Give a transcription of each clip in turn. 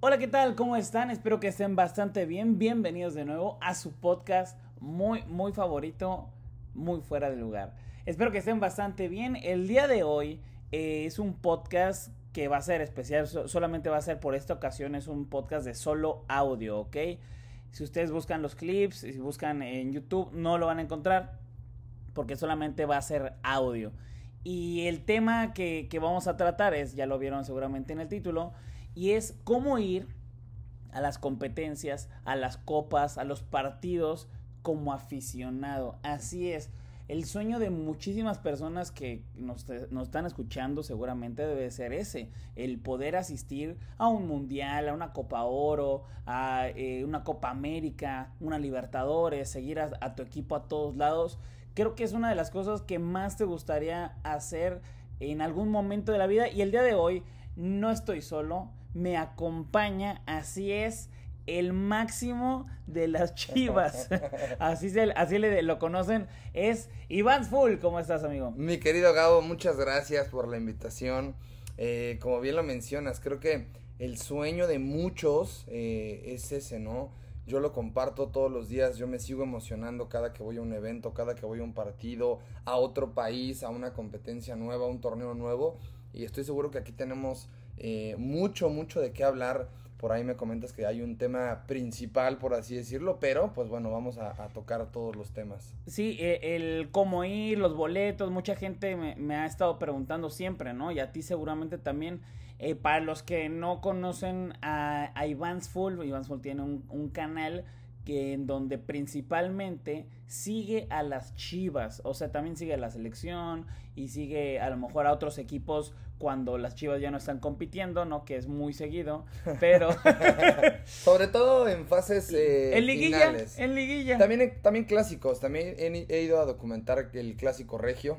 Hola, ¿qué tal? ¿Cómo están? Espero que estén bastante bien. Bienvenidos de nuevo a su podcast muy, muy favorito, muy fuera de lugar. Espero que estén bastante bien. El día de hoy eh, es un podcast que va a ser especial, solamente va a ser por esta ocasión, es un podcast de solo audio, ¿ok? Si ustedes buscan los clips, si buscan en YouTube, no lo van a encontrar porque solamente va a ser audio. Y el tema que vamos a tratar es, ya lo vieron seguramente en el título, y es cómo ir a las competencias, a las copas, a los partidos como aficionado. Así es. El sueño de muchísimas personas que nos, están escuchando seguramente debe ser ese, el poder asistir a un mundial, a una Copa Oro, a eh, una Copa América, una Libertadores, seguir a tu equipo a todos lados. Creo que es una de las cosas que más te gustaría hacer en algún momento de la vida y el día de hoy no estoy solo, me acompaña, así es el máximo de las chivas. así, así le, lo conocen, es Iván Full. ¿Cómo estás, amigo? Mi querido Gabo, muchas gracias por la invitación. Eh, como bien lo mencionas, creo que el sueño de muchos eh, es ese, ¿no? Yo lo comparto todos los días, yo me sigo emocionando cada que voy a un evento, cada que voy a un partido, a otro país, a una competencia nueva, a un torneo nuevo. Y estoy seguro que aquí tenemos eh, mucho, mucho de qué hablar. Por ahí me comentas que hay un tema principal, por así decirlo, pero pues bueno, vamos a, tocar todos los temas. Sí, eh, el cómo ir, los boletos, mucha gente me, ha estado preguntando siempre, ¿no? Y a ti seguramente también. Eh, para los que no conocen a, a Full, tiene un, canal que en donde principalmente sigue a las Chivas, o sea, también sigue a la selección y sigue a lo mejor a otros equipos cuando las Chivas ya no están compitiendo, ¿no? Que es muy seguido, pero... Sobre todo en fases... en eh, liguilla. En liguilla. También, eh, también clásicos, también he, ido a documentar el clásico regio.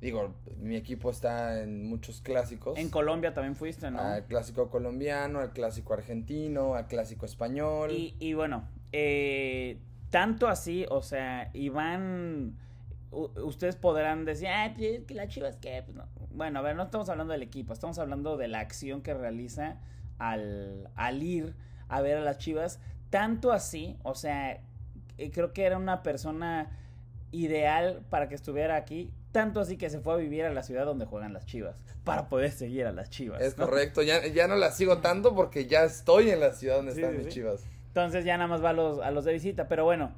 Digo, mi equipo está en muchos clásicos. En Colombia también fuiste, ¿no? Al clásico colombiano, al clásico argentino, al clásico español. Y, y bueno, eh, tanto así, o sea, Iván ustedes podrán decir, pues, que la Chivas que. Pues, bueno, a ver, no estamos hablando del equipo, estamos hablando de la acción que realiza al, ir a ver a las Chivas. Tanto así, o sea, eh, creo que era una persona ideal para que estuviera aquí. Tanto así que se fue a vivir a la ciudad donde juegan las chivas. Para poder seguir a las chivas. Es correcto. Ya, ya, no las sigo tanto porque ya estoy en la ciudad donde están mis chivas. Entonces ya nada más va los, a los de visita. Pero bueno,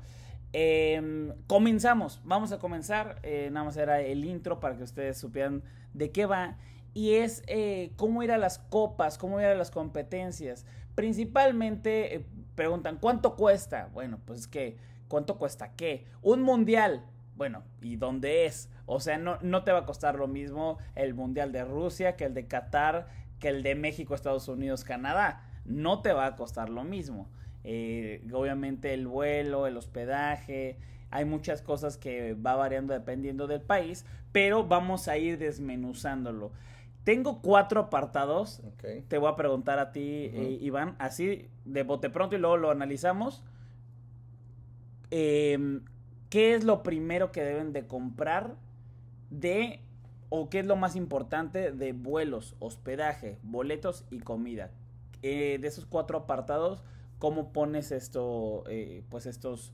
Em, comenzamos, vamos a comenzar. Eh, nada más era el intro para que ustedes supieran de qué va. Y es eh, cómo ir a las copas, cómo ir a las competencias. Principalmente eh, preguntan, ¿cuánto cuesta? Bueno, pues es que, ¿cuánto cuesta qué? Un mundial. Bueno, ¿y dónde es? O sea, no, no te va a costar lo mismo el mundial de Rusia que el de Qatar, que el de México, Estados Unidos, Canadá. No te va a costar lo mismo. Eh, obviamente el vuelo, el hospedaje, hay muchas cosas que va variando dependiendo del país, pero vamos a ir desmenuzándolo. Tengo cuatro apartados. Te voy a preguntar a ti, eh, Iván, así de bote pronto y luego lo analizamos. Em, ¿Qué es lo primero que deben de comprar de o qué es lo más importante de vuelos, hospedaje, boletos y comida? Eh, de esos cuatro apartados, cómo pones esto, eh, pues estos,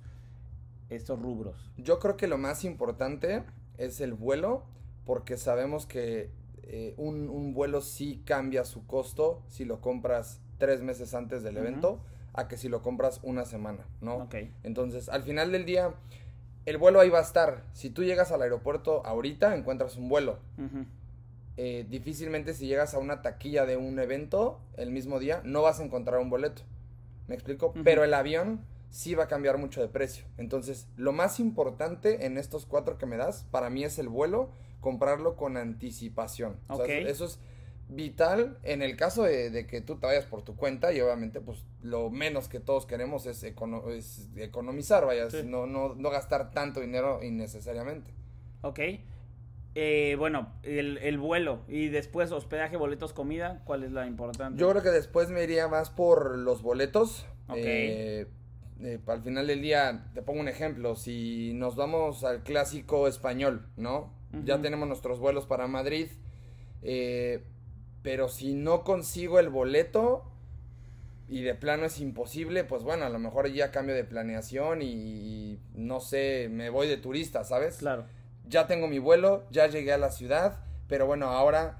estos rubros. Yo creo que lo más importante es el vuelo, porque sabemos que eh, un, vuelo sí cambia su costo si lo compras tres meses antes del evento a que si lo compras una semana, ¿no? Entonces, al final del día, el vuelo ahí va a estar. Si tú llegas al aeropuerto ahorita, encuentras un vuelo. Eh, difícilmente si llegas a una taquilla de un evento el mismo día, no vas a encontrar un boleto. ¿Me explico? Pero el avión sí va a cambiar mucho de precio. Entonces, lo más importante en estos cuatro que me das, para mí es el vuelo, comprarlo con anticipación. eso es vital en el caso de, que tú te vayas por tu cuenta y obviamente pues lo menos que todos queremos es, economizar, vayas no, no, no gastar tanto dinero innecesariamente. Ok. Eh, bueno, el, vuelo y después hospedaje, boletos, comida, ¿cuál es la importante? Yo creo que después me iría más por los boletos. Ok. Eh, eh al final del día, te pongo un ejemplo, si nos vamos al clásico español, ¿no? Ya tenemos nuestros vuelos para Madrid, eh, pero si no consigo el boleto y de plano es imposible, pues bueno, a lo mejor ya cambio de planeación y no sé, me voy de turista, ¿sabes? Claro ya tengo mi vuelo, ya llegué a la ciudad, pero bueno, ahora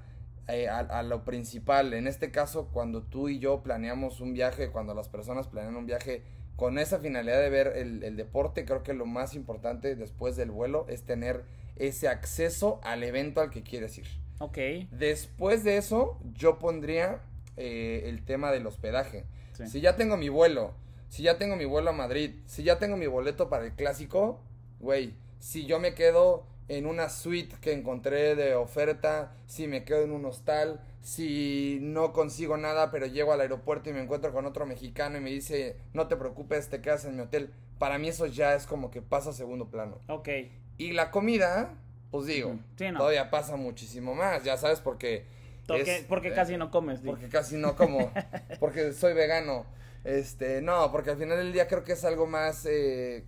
eh, a, lo principal, en este caso, cuando tú y yo planeamos un viaje, cuando las personas planean un viaje con esa finalidad de ver el, deporte, creo que lo más importante después del vuelo es tener ese acceso al evento al que quieres ir. Ok. Después de eso, yo pondría eh, el tema del hospedaje. Si ya tengo mi vuelo, si ya tengo mi vuelo a Madrid, si ya tengo mi boleto para el clásico, güey, si yo me quedo en una suite que encontré de oferta, si me quedo en un hostal, si no consigo nada, pero llego al aeropuerto y me encuentro con otro mexicano y me dice, no te preocupes, te quedas en mi hotel. Para mí eso ya es como que pasa a segundo plano. Ok. Y la comida, pues digo, todavía pasa muchísimo más, ya sabes, porque... porque eh, casi no comes. Porque casi no como, porque soy vegano. Este, no, porque al final del día creo que es algo más eh,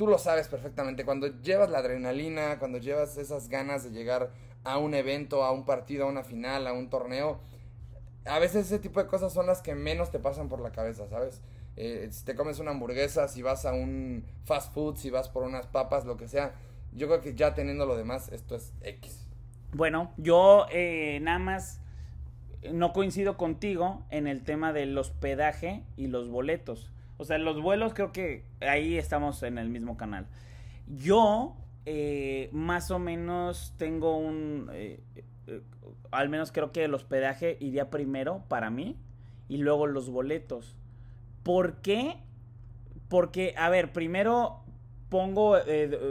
tú lo sabes perfectamente, cuando llevas la adrenalina, cuando llevas esas ganas de llegar a un evento, a un partido, a una final, a un torneo, a veces ese tipo de cosas son las que menos te pasan por la cabeza, ¿sabes? Eh, si te comes una hamburguesa, si vas a un fast food, si vas por unas papas, lo que sea, yo creo que ya teniendo lo demás, esto es X. Bueno, yo eh, nada más no coincido contigo en el tema del hospedaje y los boletos. O sea, los vuelos creo que ahí estamos en el mismo canal. Yo eh, más o menos tengo un... Eh, eh, al menos creo que el hospedaje iría primero para mí y luego los boletos. ¿Por qué? Porque, a ver, primero pongo,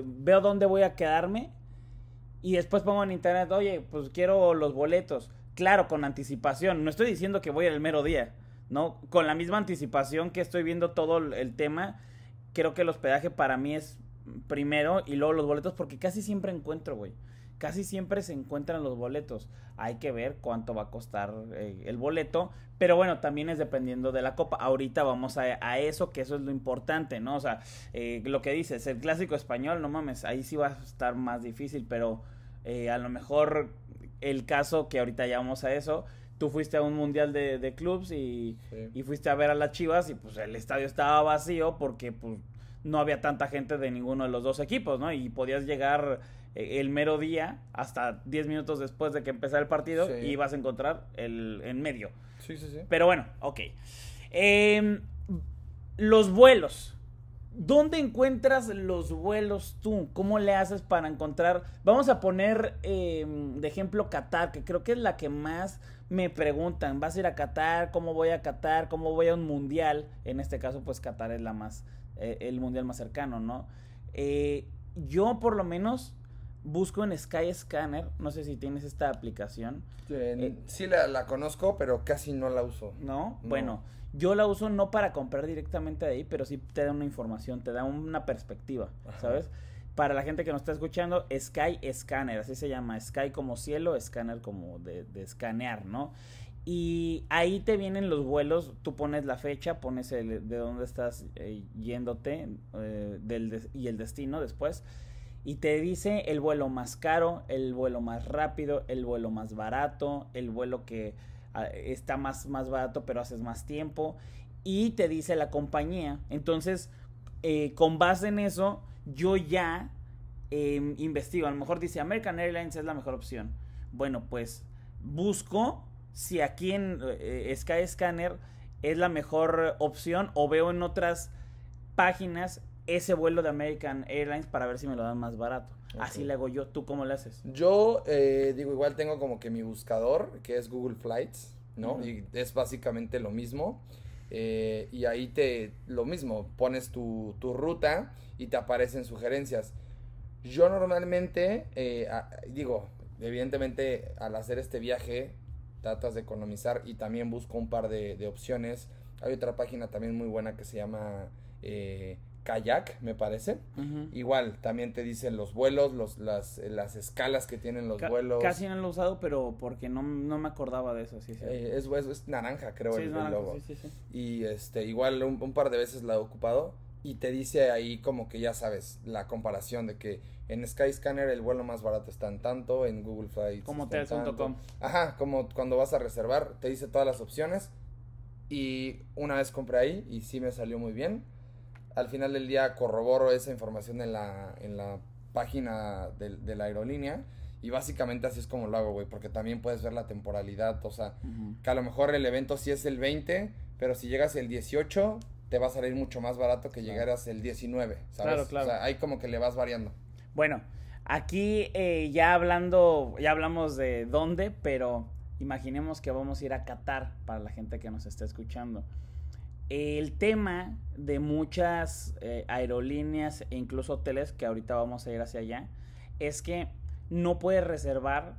veo dónde voy a quedarme y después pongo en internet, oye, pues quiero los boletos. Claro, con anticipación. No estoy diciendo que voy al mero día. ¿no? Con la misma anticipación que estoy viendo todo el tema, creo que el hospedaje para mí es primero y luego los boletos, porque casi siempre encuentro, güey. Casi siempre se encuentran los boletos. Hay que ver cuánto va a costar eh, el boleto. Pero bueno, también es dependiendo de la copa. Ahorita vamos a, eso, que eso es lo importante, ¿no? O sea, eh, lo que dices, el clásico español, no mames, ahí sí va a estar más difícil, pero eh, a lo mejor el caso que ahorita ya vamos a eso tú fuiste a un mundial de, de clubs y, fuiste a ver a las Chivas y pues el estadio estaba vacío porque pues no había tanta gente de ninguno de los dos equipos, ¿no? Y podías llegar eh, el mero día hasta 10 minutos después de que empezara el partido y ibas a encontrar el en medio. Sí, sí, sí. Pero bueno, ok. Em, los vuelos. ¿Dónde encuentras los vuelos tú? ¿Cómo le haces para encontrar? Vamos a poner em, de ejemplo Qatar, que creo que es la que más me preguntan, ¿vas a ir a Qatar? ¿Cómo voy a Qatar? ¿Cómo voy a un mundial? En este caso, pues Qatar es la más, eh, el mundial más cercano, ¿no? Eh, yo por lo menos busco en Sky Scanner no sé si tienes esta aplicación. Sí, eh, la, conozco, pero casi no la uso. ¿No? Bueno, yo la uso no para comprar directamente de ahí, pero sí te da una información, te da una perspectiva, ¿sabes? Para la gente que nos está escuchando, Sky Scanner, así se llama, Sky como cielo, Scanner como de, escanear, ¿no? Y ahí te vienen los vuelos, tú pones la fecha, pones de dónde estás eh, yéndote eh, y el destino después. Y te dice el vuelo más caro, el vuelo más rápido, el vuelo más barato, el vuelo que ah, está más, más barato pero haces más tiempo. Y te dice la compañía. Entonces, eh, con base en eso, yo ya Em, investigo, a lo mejor dice American Airlines es la mejor opción. Bueno, pues busco si aquí en eh, Sky Scanner es la mejor opción o veo en otras páginas ese vuelo de American Airlines para ver si me lo dan más barato. Así le hago yo. ¿Tú cómo lo haces? Yo eh, digo, igual tengo como que mi buscador, que es Google Flights, ¿no? Y es básicamente lo mismo. Eh, y ahí te, lo mismo, pones tu, tu ruta y te aparecen sugerencias. Yo normalmente, eh, digo, evidentemente al hacer este viaje tratas de economizar y también busco un par de, opciones. Hay otra página también muy buena que se llama eh, Kayak, me parece. Igual, también te dicen los vuelos, los, las, las escalas que tienen los vuelos. Casi no lo he usado, pero porque no, me acordaba de eso, eh, es, naranja, creo, el, logo. y este, igual un, un par de veces la he ocupado y te dice ahí como que ya sabes la comparación de que en Skyscanner el vuelo más barato está en tanto, en Google Flights como hotels.com. Ajá, como cuando vas a reservar, te dice todas las opciones y una vez compré ahí y sí me salió muy bien. Al final del día corroboro esa información en la, en la página de, la aerolínea. Y básicamente así es como lo hago, güey, porque también puedes ver la temporalidad, o sea, que a lo mejor el evento sí es el 20, pero si llegas el 18, te va a salir mucho más barato que llegaras el 19, ¿sabes? Claro, claro. O sea, ahí como que le vas variando. Bueno, aquí eh, ya hablando, ya hablamos de dónde, pero imaginemos que vamos a ir a Qatar para la gente que nos está escuchando. El tema de muchas eh, aerolíneas e incluso hoteles, que ahorita vamos a ir hacia allá, es que no puedes reservar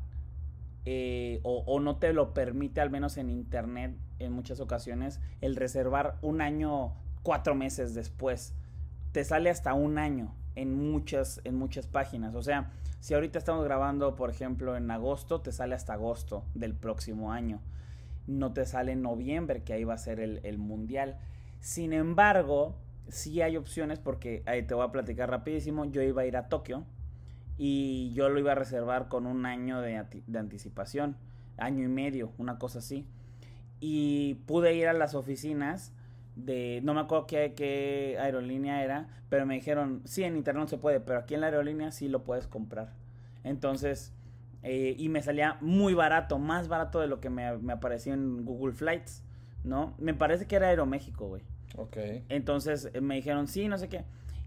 eh, o no te lo permite, al menos en internet, en muchas ocasiones el reservar un año cuatro meses después. Te sale hasta un año en muchas, en muchas páginas. O sea, si ahorita estamos grabando, por ejemplo, en agosto, te sale hasta agosto del próximo año. No te sale en noviembre, que ahí va a ser el, mundial. Sin embargo, sí hay opciones porque ahí te voy a platicar rapidísimo. Yo iba a ir a Tokio y yo lo iba a reservar con un año de, de anticipación, año y medio, una cosa así y pude ir a las oficinas de, no me acuerdo qué, aerolínea era, pero me dijeron, sí, en internet no se puede, pero aquí en la aerolínea sí lo puedes comprar. Entonces, eh, y me salía muy barato, más barato de lo que me, apareció aparecía en Google Flights, ¿no? Me parece que era Aeroméxico, güey. Ok. Entonces eh, me dijeron, sí, no sé qué.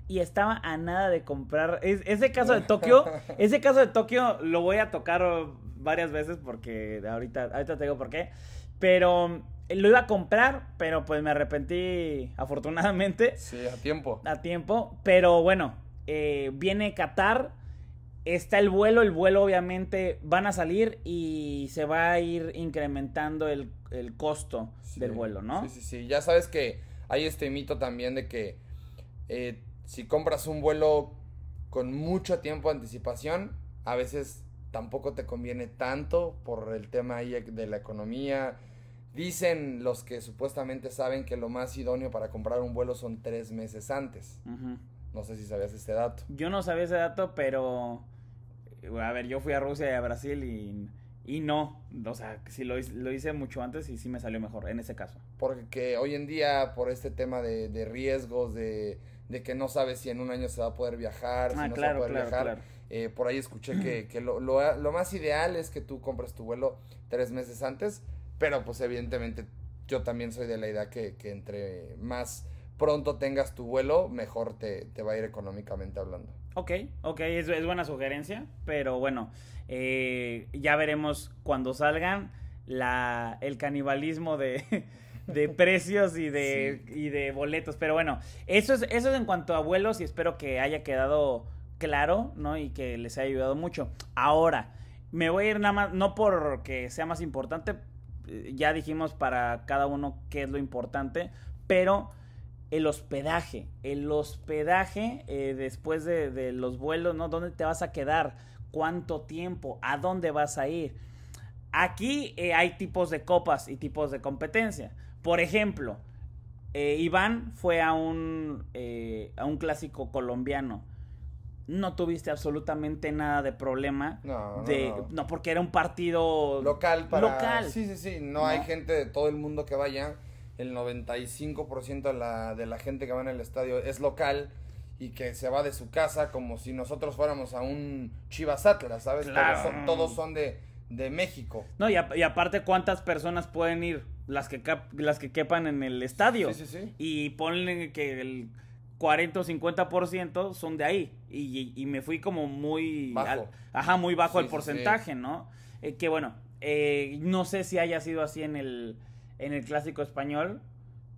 Y estaba a nada de comprar. ese caso de Tokio, ese caso de Tokio lo voy a tocar varias veces porque ahorita, ahorita te digo por qué. Pero eh, lo iba a comprar, pero pues me arrepentí afortunadamente. Sí, a tiempo. A tiempo, pero bueno, eh, viene Qatar, está el vuelo, el vuelo obviamente van a salir y se va a ir incrementando el, costo del vuelo, ¿no? Sí, sí, sí, ya sabes que hay este mito también de que eh, si compras un vuelo con mucho tiempo de anticipación, a veces tampoco te conviene tanto por el tema ahí de la economía Dicen los que supuestamente saben que lo más idóneo para comprar un vuelo son tres meses antes. No sé si sabías este dato. Yo no sabía ese dato, pero... Eh, a ver, yo fui a Rusia y a Brasil y... Y no, o sea, si lo, lo, hice mucho antes y sí me salió mejor en ese caso. Porque hoy en día, por este tema de, de riesgos, de, de, que no sabes si en un año se va a poder viajar, ah, si no claro, se va a poder viajar. Eh, por ahí escuché que, lo, lo, más ideal es que tú compres tu vuelo tres meses antes pero pues evidentemente yo también soy de la idea que, entre más pronto tengas tu vuelo, mejor te, va a ir económicamente hablando. Ok, ok, es, buena sugerencia, pero bueno, eh, ya veremos cuando salgan la, el canibalismo de, de precios y de, y de boletos. Pero bueno, eso es, eso es en cuanto a vuelos y espero que haya quedado claro, ¿no? Y que les haya ayudado mucho. Ahora, me voy a ir nada más, no porque sea más importante, eh, ya dijimos para cada uno qué es lo importante, pero el hospedaje, el hospedaje eh, después de, los vuelos, ¿no? ¿Dónde te vas a quedar? ¿Cuánto tiempo? ¿A dónde vas a ir? Aquí eh, hay tipos de copas y tipos de competencia. Por ejemplo, Iván fue a un clásico colombiano no tuviste absolutamente nada de problema. No, no, porque era un partido local. Para, local. Sí, sí, sí. No, hay gente de todo el mundo que vaya. El 95% de la, de la gente que va en el estadio es local y que se va de su casa como si nosotros fuéramos a un Chivas ¿sabes? Todos, son, de, de México. No, y, aparte, ¿cuántas personas pueden ir? Las que, las que quepan en el estadio. Sí, sí, sí. Y ponen que el 40 o 50% son de ahí. Y, me fui como muy... Bajo. muy bajo el porcentaje, ¿no? Eh, que bueno, eh, no sé si haya sido así en el, en el clásico español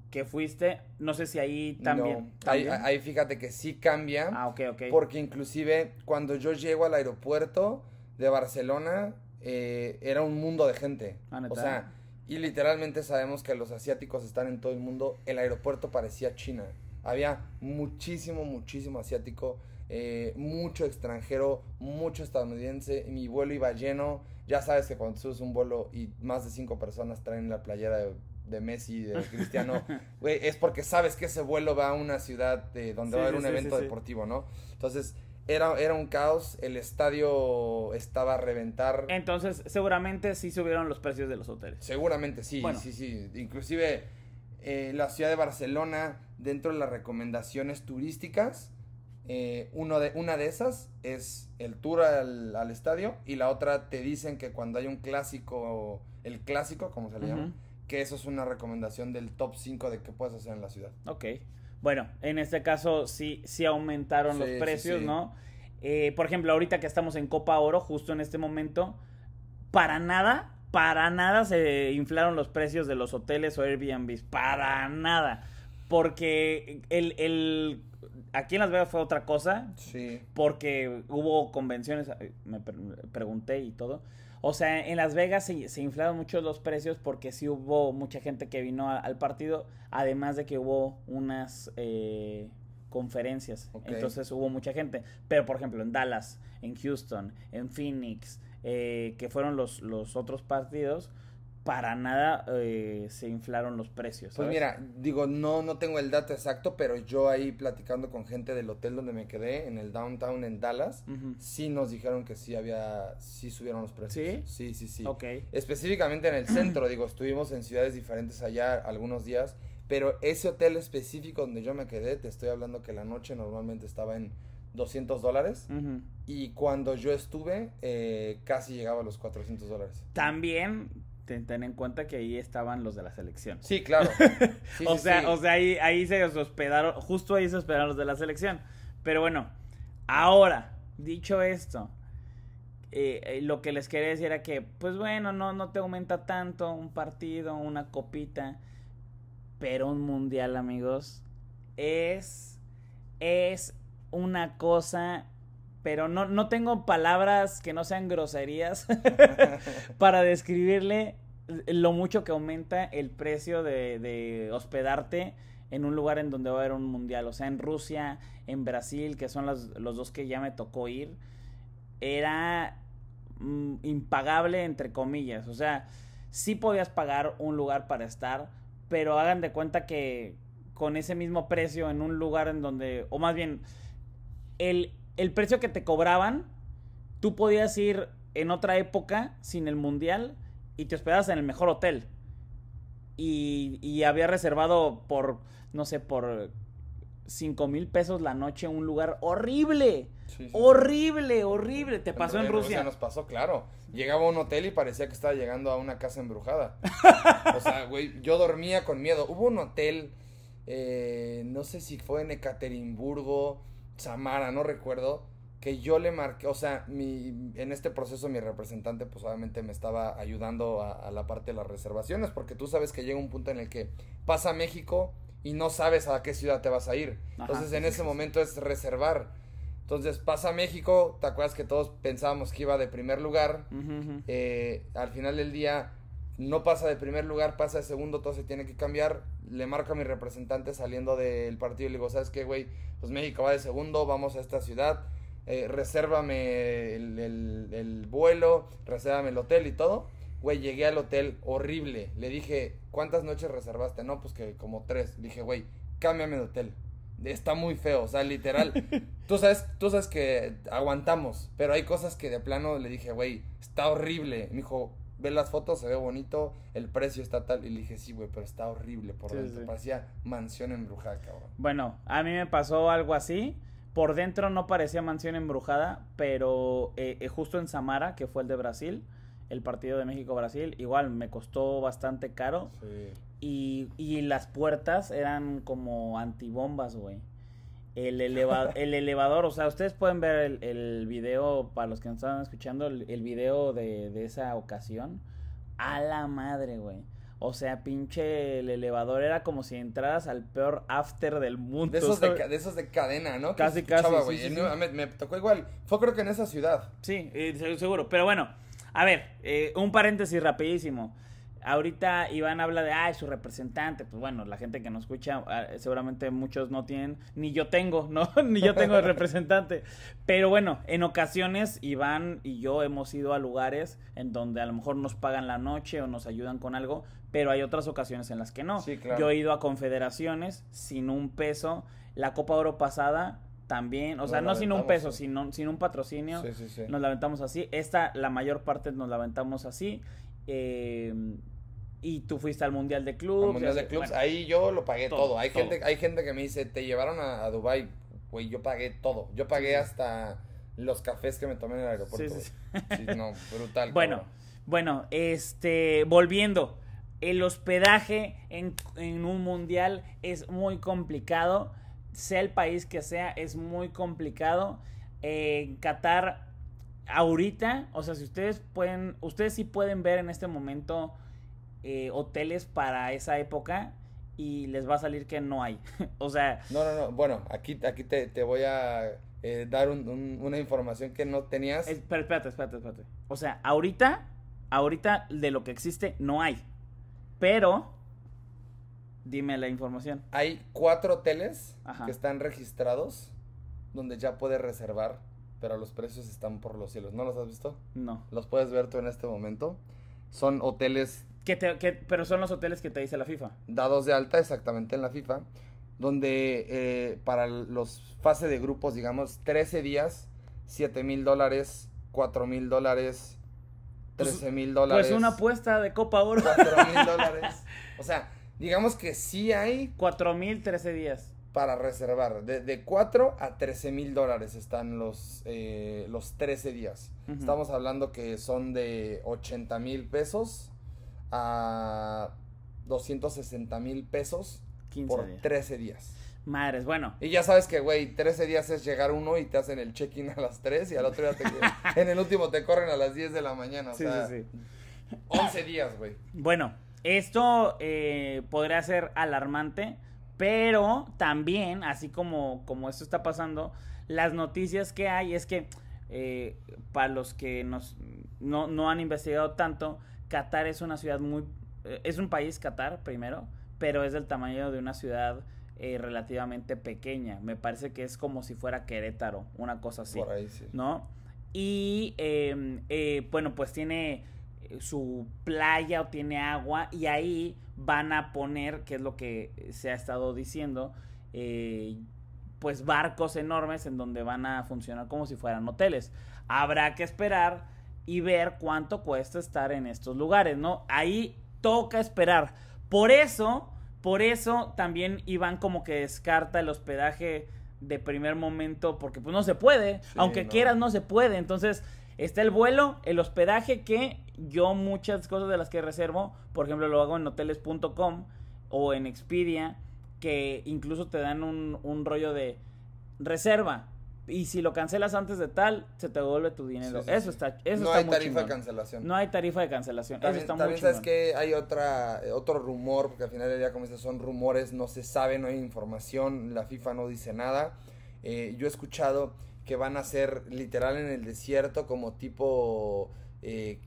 que fuiste, no sé si ahí también. ahí, fíjate que sí cambia. Ah, Porque inclusive cuando yo llego al aeropuerto de Barcelona, eh, era un mundo de gente. Ah, o sea, y literalmente sabemos que los asiáticos están en todo el mundo. El aeropuerto parecía China había muchísimo, muchísimo asiático, eh, mucho extranjero, mucho estadounidense. Mi vuelo iba lleno. Ya sabes que cuando subes un vuelo y más de cinco personas traen la playera de, Messi, de Cristiano, es porque sabes que ese vuelo va a una ciudad de, donde va a haber un evento deportivo, ¿no? Entonces, era, era, un caos, el estadio estaba a reventar. Entonces, seguramente sí subieron los precios de los hoteles. Seguramente sí, bueno. sí, sí. Inclusive eh, la ciudad de Barcelona dentro de las recomendaciones turísticas. Eh, uno de, una de esas es el tour al, estadio y la otra te dicen que cuando hay un clásico, el clásico, como se le llama, que eso es una recomendación del top 5 de que puedes hacer en la ciudad. Ok. Bueno, en este caso sí, sí aumentaron los precios, ¿no? Eh, por ejemplo, ahorita que estamos en Copa Oro, justo en este momento, para nada para nada se inflaron los precios de los hoteles o Airbnb. Para nada. Porque el, el aquí en Las Vegas fue otra cosa. Sí. Porque hubo convenciones, me pregunté y todo. O sea, en Las Vegas se, inflaron mucho los precios porque sí hubo mucha gente que vino al partido, además de que hubo unas eh, conferencias. Entonces hubo mucha gente. Pero, por ejemplo, en Dallas, en Houston, en Phoenix, eh, que fueron los, los otros partidos, para nada eh, se inflaron los precios. Pues mira, digo, no, no tengo el dato exacto, pero yo ahí platicando con gente del hotel donde me quedé, en el downtown en Dallas, sí nos dijeron que sí había, sí subieron los precios. ¿Sí? Sí, sí, sí. Ok. Específicamente en el centro, digo, estuvimos en ciudades diferentes allá algunos días, pero ese hotel específico donde yo me quedé, te estoy hablando que la noche normalmente estaba en 200 dólares. Y cuando yo estuve, eh, casi llegaba a los 400 dólares. También ten, en cuenta que ahí estaban los de la selección. Sí, claro. o, sea, o sea, ahí, ahí se hospedaron, justo ahí se hospedaron los de la selección. Pero bueno, ahora, dicho esto, eh, eh, lo que les quería decir era que, pues bueno, no, no te aumenta tanto un partido, una copita, pero un mundial, amigos, es, es una cosa, pero no, no tengo palabras que no sean groserías para describirle lo mucho que aumenta el precio de, de hospedarte en un lugar en donde va a haber un mundial. O sea, en Rusia, en Brasil, que son los, dos que ya me tocó ir, era mm, impagable, entre comillas. O sea, sí podías pagar un lugar para estar, pero hagan de cuenta que con ese mismo precio en un lugar en donde, o más bien, el, precio que te cobraban, tú podías ir en otra época sin el mundial y te hospedabas en el mejor hotel. Y, había reservado por, no sé, por 5 mil pesos la noche un lugar horrible. horrible, horrible. Te pasó en, en Rusia. Nos pasó, claro. Llegaba un hotel y parecía que estaba llegando a una casa embrujada. o sea, güey, yo dormía con miedo. Hubo un hotel, eh, no sé si fue en Ekaterimburgo Samara, no recuerdo, que yo le marqué, o sea, mi, en este proceso mi representante pues obviamente me estaba ayudando a, la parte de las reservaciones, porque tú sabes que llega un punto en el que pasa México y no sabes a qué ciudad te vas a ir. Entonces en ese momento es reservar. Entonces pasa México, te acuerdas que todos pensábamos que iba de primer lugar, eh, al final del día no pasa de primer lugar, pasa de segundo, todo se tiene que cambiar. Le marca a mi representante saliendo del partido y le digo, ¿sabes qué, güey? Pues México va de segundo, vamos a esta ciudad, eh, resérvame el, vuelo, resérvame el hotel y todo. Güey, llegué al hotel horrible. Le dije, ¿cuántas noches reservaste? No, pues que como tres. Le dije, güey, cámbiame de hotel. Está muy feo, o sea, literal. tú, sabes, tú sabes que aguantamos, pero hay cosas que de plano le dije, güey, está horrible. Me dijo, ve las fotos, se ve bonito, el precio está tal. Y le dije, sí, güey, pero está horrible por dentro. Parecía mansión embrujada, cabrón. Bueno, a mí me pasó algo así. Por dentro no parecía mansión embrujada, pero eh, eh, justo en Samara, que fue el de Brasil, el partido de México-Brasil, igual me costó bastante caro. Y, y las puertas eran como antibombas, güey. El, elevador, o sea, ustedes pueden ver el, el video, para los que nos estaban escuchando, el, el video de, de, esa ocasión. A la madre, güey. O sea, pinche el elevador era como si entraras al peor after del mundo. De esos, de, de, esos de, cadena, ¿no? Casi, casi. Me, tocó igual. Fue creo que en esa ciudad. Sí, eh, seguro. Pero bueno, a ver, eh, un paréntesis rapidísimo. Ahorita Iván habla de, ay, su representante. Pues bueno, la gente que nos escucha, ah, seguramente muchos no tienen, ni yo tengo, ¿no? ni yo tengo de representante. Pero bueno, en ocasiones Iván y yo hemos ido a lugares en donde a lo mejor nos pagan la noche o nos ayudan con algo, pero hay otras ocasiones en las que no. Yo he ido a confederaciones sin un peso. La Copa Oro pasada también, o sea, no sin un peso, sino sin un patrocinio, sí, sí, sí. nos levantamos así. Esta, la mayor parte nos levantamos así. Eh, y tú fuiste al Mundial de Clubs. Al Mundial de Clubs, ahí yo lo pagué todo. Hay, Gente, hay gente que me dice, te llevaron a, a Dubai güey, yo pagué todo. Yo pagué hasta los cafés que me tomé en el aeropuerto. no, brutal. Bueno, bueno, este, volviendo. El hospedaje en, un mundial es muy complicado. Sea el país que sea, es muy complicado. En eh, Qatar, ahorita, o sea, si ustedes pueden, ustedes sí pueden ver en este momento eh, hoteles para esa época y les va a salir que no hay. o sea... No, no, no. Bueno, aquí, aquí te, voy a eh, dar una información que no tenías. espérate, espérate, espérate. O sea, ahorita, ahorita de lo que existe no hay. Pero... Dime la información. Hay cuatro hoteles que están registrados donde ya puedes reservar, pero los precios están por los cielos. ¿No los has visto? No. Los puedes ver tú en este momento. Son hoteles pero son los hoteles que te dice la FIFA. Dados de alta, exactamente en la FIFA. Donde eh, para los fase de grupos, digamos, 13 días, 7 mil dólares, 4 mil dólares, 13 mil dólares. Pues, pues una apuesta de Copa Oro. 4 mil dólares. O sea, digamos que sí hay. 4 mil, 13 días. Para reservar. De, 4 a 13 mil dólares están los, eh, los 13 días. Estamos hablando que son de 80 mil pesos a 260 mil pesos por 13 días. Madres, bueno. Y ya sabes que, güey, 13 días es llegar uno y te hacen el check-in a las 3 y al otro día te, en el último te corren a las 10 de la mañana. O sí, sí. 11 días, güey. Bueno, esto eh, podría ser alarmante, pero también, así como, como esto está pasando, las noticias que hay es que, eh, para los que nos, no, no han investigado tanto, Qatar es una ciudad muy... Eh, es un país Qatar primero, pero es del tamaño de una ciudad eh, relativamente pequeña. Me parece que es como si fuera Querétaro, una cosa así. Por ahí sí. ¿No? Y em, eh, bueno, pues tiene su playa o tiene agua y ahí van a poner, que es lo que se ha estado diciendo, pues barcos enormes en donde van a funcionar como si fueran hoteles. Habrá que esperar y ver cuánto cuesta estar en estos lugares, ¿no? Ahí toca esperar. Por eso, por eso también Iván como que descarta el hospedaje de primer momento, porque pues no se puede, aunque quieras no se puede, entonces está el vuelo, el hospedaje que yo muchas cosas de las que reservo, por ejemplo lo hago en hoteles.com o en Expedia, que incluso te dan un rollo de reserva, y si lo cancelas antes de tal, se te devuelve tu dinero. eso está eso No hay tarifa de cancelación. No hay tarifa de cancelación. eso está también sabes que hay otra, eh, otro rumor, porque al final del día, como dices, son rumores, no se sabe, no hay información, la FIFA no dice nada. Eh, yo he escuchado que van a ser literal en el desierto como tipo eh,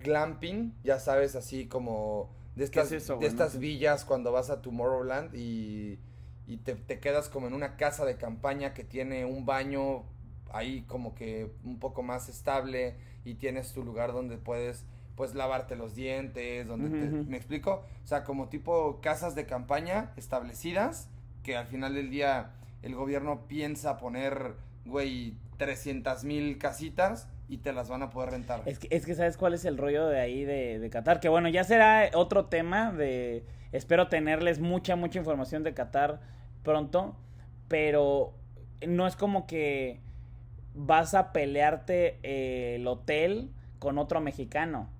glamping, ya sabes, así como de estas, de estas villas cuando vas a Tomorrowland y y te, quedas como en una casa de campaña que tiene un baño ahí como que un poco más estable y tienes tu lugar donde puedes pues lavarte los dientes, donde me explico, o sea, como tipo casas de campaña establecidas que al final del día el gobierno piensa poner, güey, 300 mil casitas y te las van a poder rentar. Es que, es que sabes cuál es el rollo de ahí de, de, Qatar, que bueno, ya será otro tema de... Espero tenerles mucha, mucha información de Qatar pronto, pero no es como que vas a pelearte eh, el hotel con otro mexicano.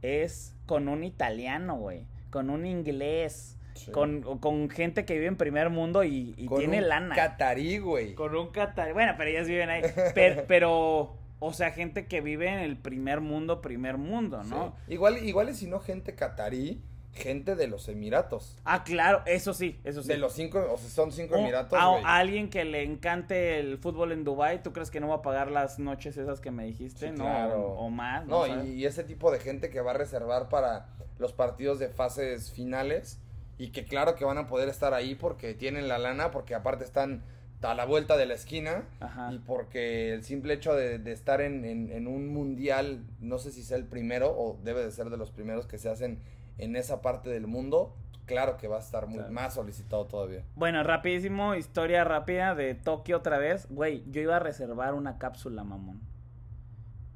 Es con un italiano, güey. Con un inglés. Con, con, gente que vive en primer mundo y, y tiene lana. Catarí, güey. Con un catarí. Bueno, pero ellas viven ahí. pero, o sea, gente que vive en el primer mundo, primer mundo, ¿no? Igual, igual si no gente catarí, gente de los Emiratos. Ah, claro, eso sí, eso sí. De los cinco, o sea, son cinco oh, Emiratos. A, alguien que le encante el fútbol en Dubai, ¿tú crees que no va a pagar las noches esas que me dijiste? no, claro. o, más. No, y, ese tipo de gente que va a reservar para los partidos de fases finales y que claro que van a poder estar ahí porque tienen la lana, porque aparte están a la vuelta de la esquina y porque el simple hecho de, estar en, en un mundial, no sé si sea el primero o debe de ser de los primeros que se hacen en esa parte del mundo, claro que va a estar más solicitado todavía. Bueno, rapidísimo, historia rápida de Tokio otra vez. Güey, yo iba a reservar una cápsula, mamón.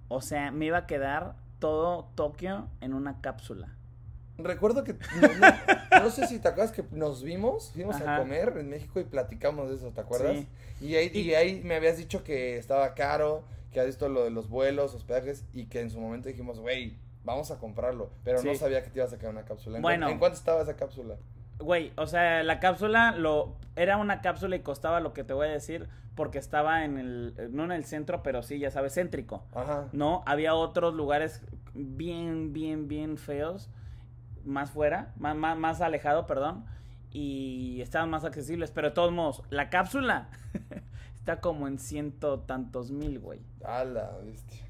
O sea, me iba a quedar todo Tokio en una cápsula. Recuerdo que no, sé si te acuerdas que nos vimos, fuimos a comer en México y platicamos de eso, ¿te acuerdas? Y, ahí, ahí me habías dicho que estaba caro, que has visto lo de los vuelos, hospedajes, y que en su momento dijimos, güey, vamos a comprarlo. Pero no sabía que te ibas a sacar una cápsula. ¿En bueno. cuánto estaba esa cápsula? Güey, o sea, la cápsula lo era una cápsula y costaba lo que te voy a decir porque estaba en el no en el centro, pero sí, ya sabes, céntrico. Ajá. No, había otros lugares bien bien bien feos más fuera, más más, más alejado, perdón, y estaban más accesibles, pero de todos modos, la cápsula está como en ciento tantos mil, güey ala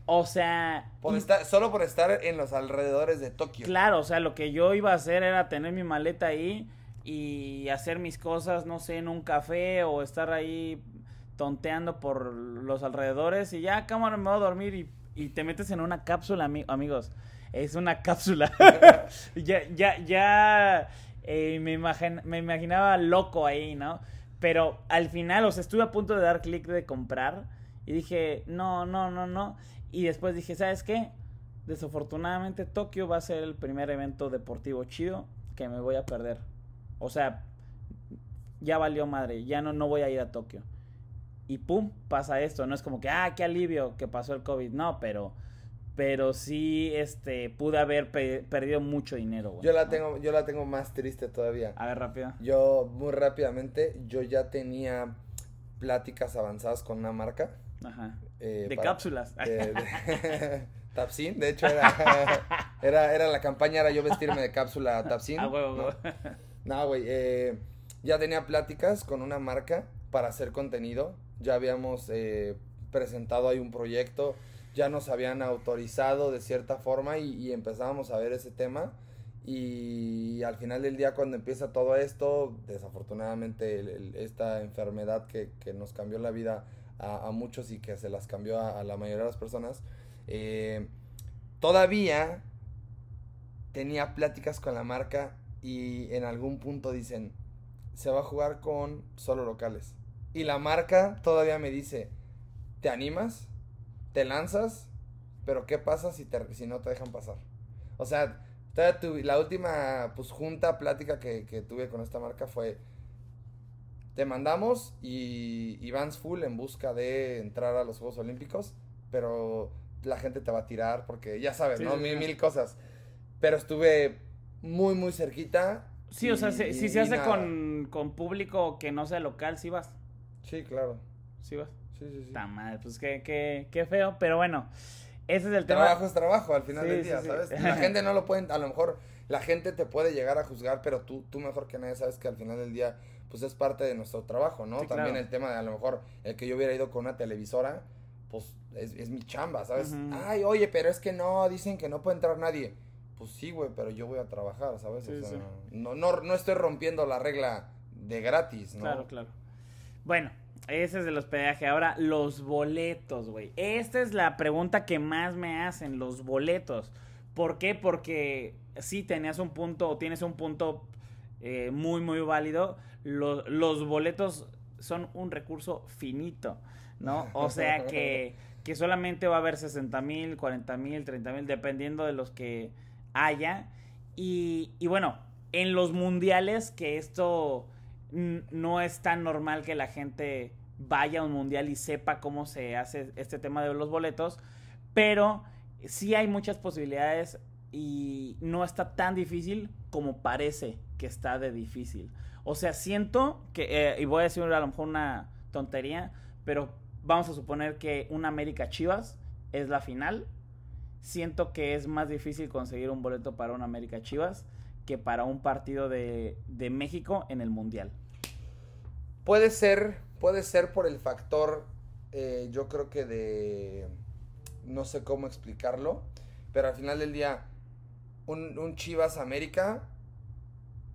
O sea. Por estar, solo por estar en los alrededores de Tokio. Claro, o sea, lo que yo iba a hacer era tener mi maleta ahí y hacer mis cosas, no sé, en un café o estar ahí tonteando por los alrededores y ya, cámara, me voy a dormir y, te metes en una cápsula, amigos. Es una cápsula. ya, ya, ya eh, me imaginaba loco ahí, ¿no? Pero al final, o sea, estuve a punto de dar clic de comprar y dije, no, no, no, no. Y después dije, ¿sabes qué? Desafortunadamente Tokio va a ser el primer evento deportivo chido que me voy a perder. O sea, ya valió madre, ya no, no voy a ir a Tokio. Y pum, pasa esto. No es como que, ah, qué alivio que pasó el COVID. No, pero pero sí este pude haber perdido mucho dinero yo la tengo yo la tengo más triste todavía a ver rápido yo muy rápidamente yo ya tenía pláticas avanzadas con una marca eh, de cápsulas. De, Tapsin, de hecho era, era, era, la campaña, era yo vestirme de cápsula Tapsin. Ah, güey, No, güey, eh, ya tenía pláticas con una marca para hacer contenido, ya habíamos eh, presentado ahí un proyecto, ya nos habían autorizado de cierta forma y, empezábamos a ver ese tema. Y al final del día, cuando empieza todo esto, desafortunadamente esta enfermedad que, que, nos cambió la vida a, muchos y que se las cambió a, la mayoría de las personas, eh, todavía tenía pláticas con la marca y en algún punto dicen, se va a jugar con solo locales. Y la marca todavía me dice, ¿te animas? ¿Te lanzas? Pero ¿qué pasa si, te, si no te dejan pasar? O sea, la última pues, junta, plática que tuve con esta marca fue te mandamos y, Vans full en busca de entrar a los Juegos Olímpicos, pero la gente te va a tirar porque ya sabes, ¿no? mil, mil cosas. Pero estuve muy, muy cerquita. Sí, o sea, si, se hace con, público que no sea local, sí vas. Sí, claro. Sí vas. Sí, sí, sí. Está mal, pues qué, qué, qué feo, pero bueno. Ese es el tema. Trabajo es trabajo al final del día, ¿sabes? La gente no lo puede, a lo mejor la gente te puede llegar a juzgar, pero tú, tú mejor que nadie sabes que al final del día pues es parte de nuestro trabajo, ¿no? También el tema de a lo mejor el que yo hubiera ido con una televisora, pues es, mi chamba, ¿sabes? Ay, oye, pero es que no, dicen que no puede entrar nadie. Pues sí, güey, pero yo voy a trabajar, ¿sabes? no, no, no estoy rompiendo la regla de gratis, ¿no? Claro, claro. Bueno, ese es el hospedaje. Ahora, los boletos, güey. Esta es la pregunta que más me hacen, los boletos. ¿Por qué? Porque sí tenías un punto, o tienes un punto eh, muy, muy válido. Los, boletos son un recurso finito, ¿no? O sea que, que solamente va a haber 60 mil, 40 mil, 30 mil, dependiendo de los que haya. Y, y bueno, en los mundiales, que esto no es tan normal que la gente vaya a un mundial y sepa cómo se hace este tema de los boletos, pero sí hay muchas posibilidades y no está tan difícil como parece que está de difícil. O sea, siento que, eh, y voy a decir a lo mejor una tontería, pero vamos a suponer que una América Chivas es la final. Siento que es más difícil conseguir un boleto para un América Chivas que para un partido de, México en el Mundial. Puede ser, puede ser por el factor, eh, yo creo que de, no sé cómo explicarlo, pero al final del día, un, Chivas América